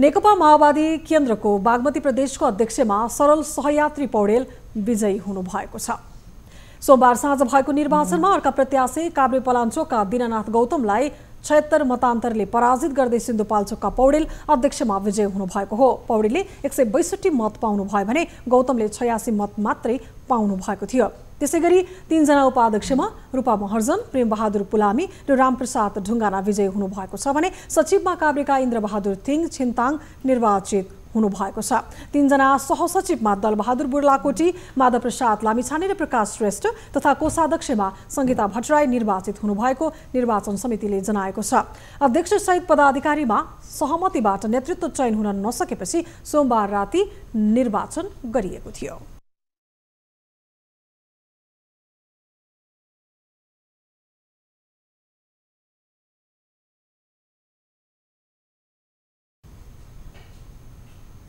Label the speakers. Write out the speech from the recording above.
Speaker 1: नेकपा माओवादी केन्द्रको बागमती प्रदेशको अध्यक्षमा सरल सहयात्री पौडेल विजयी हुनुभएको छ सोमबार साँझ भएको निर्वाचनमा अर्का प्रत्याशी काभ्रे पलाञ्चोकका दिनानाथ गौतमलाई छयत्तर मतान्तरले पराजित गर्दै सिन्धुपाल्चोकका पौडेल अध्यक्षमा विजय हुनुभएको हो पौडेलले एक सय बैसठी मत पाउनुभयो भने गौतमले छयासी मत मात्रै पाउनु भएको थियो त्यसै गरी तिनजना उपाध्यक्षमा रूपा महर्जन प्रेमबहादुर पुलामी र रामप्रसाद ढुङ्गाना विजयी हुनुभएको छ भने सचिवमा काभ्रेका इन्द्रबहादुर थिङ छिन्ताङ निर्वाचित हुनुभएको छ तिनजना सहसचिवमा दलबहादुर बुर्लाकोटी माधव प्रसाद लामिछाने र प्रकाश श्रेष्ठ तथा कोषाध्यक्षमा संगीता भट्टराई निर्वाचित हुनुभएको निर्वाचन समितिले जनाएको छ अध्यक्ष सहित पदाधिकारीमा सहमतिबाट नेतृत्व चयन हुन नसकेपछि सोमबार राति निर्वाचन
Speaker 2: गरिएको थियो